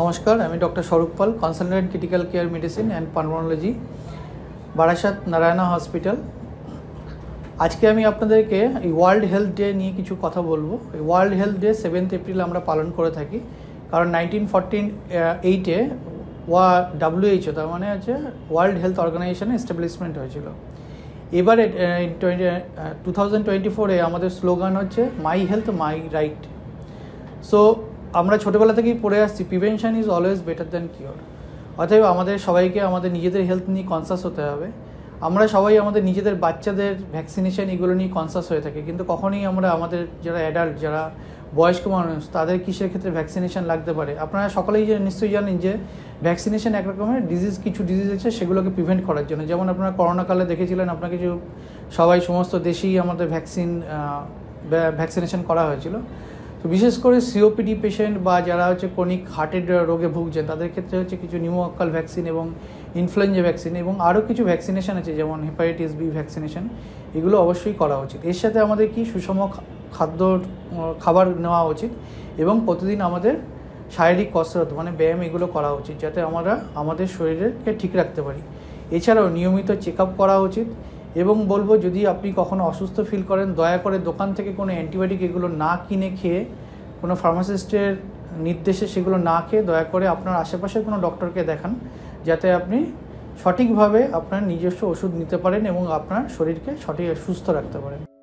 নমস্কার আমি doctor Swarup Pal consultant critical care medicine and pulmonology Barasat Narayana hospital আজকে আমি আপনাদেরকে এই ওয়ার্ল্ড হেলথ ডে নিয়ে কিছু কথা বলবো এই world health day seventh April আমরা পালন করে থাকি কারণ নাইনটিন ফর্টিন এইটে ওয়া ডাব্লিউএইচও তার মানে হচ্ছে ওয়ার্ল্ড হেলথ অর্গানাইজেশন এস্টাবলিশমেন্ট হয়েছিল এবারে টু থাউজেন্ড টোয়েন্টি ফোরে আমাদের স্লোগান হচ্ছে my health my right so আমরা ছোটোবেলা থেকেই পড়ে আসছি prevention is always better than cure অতএব আমাদের সবাইকে আমাদের নিজেদের হেলথ নিয়ে কনসাস হতে হবে আমরা সবাই আমাদের নিজেদের বাচ্চাদের ভ্যাকসিনেশান এগুলো নিয়ে কনসাস হয়ে থাকি কিন্তু কখনই আমরা আমাদের যারা অ্যাডাল্ট যারা বয়স্ক মানুষ তাদের কিসের ক্ষেত্রে ভ্যাকসিনেশান লাগতে পারে আপনারা সকলেই যে নিশ্চয়ই জানেন যে ভ্যাকসিনেশান এক রকমের ডিজিজ কিছু ডিজিজ আছে সেগুলোকে প্রিভেন্ট করার জন্য যেমন আপনারা করোনাকালে দেখেছিলেন আপনাকে যে সবাই সমস্ত দেশেই আমাদের ভ্যাকসিন ভ্যাকসিনেশান করা হয়েছিল তো বিশেষ করে সিওপিডি পেশেন্ট বা যারা হচ্ছে ক্রনিক হার্টের রোগে ভুগছেন তাদের ক্ষেত্রে হচ্ছে কিছু নিউমক্কাল ভ্যাকসিন এবং ইনফ্লুয়েঞ্জা ভ্যাকসিন এবং আরও কিছু ভ্যাকসিনেশান আছে যেমন হেপাটাইটিস বি ভ্যাকসিনেশান এগুলো অবশ্যই করা উচিত এর সাথে আমাদের কি সুষম খাদ্য খাবার নেওয়া উচিত এবং প্রতিদিন আমাদের শারীরিক কসরত মানে ব্যায়াম এগুলো করা উচিত যাতে আমরা আমাদের শরীরকে ঠিক রাখতে পারি এছাড়াও নিয়মিত চেক আপ করা উচিত এবং বলবো যদি আপনি কখনো অসুস্থ ফিল করেন দয়া করে দোকান থেকে কোনো অ্যান্টিবায়োটিক এগুলো না কিনে খেয়ে কোনো ফার্মাসিস্টের নির্দেশে সেগুলো না খেয়ে দয়া করে আপনার আশেপাশের কোনো ডক্টরকে দেখান যাতে আপনি সঠিকভাবে আপনার নিজস্ব ওষুধ নিতে পারেন এবং আপনার শরীরকে সঠিক সুস্থ রাখতে পারেন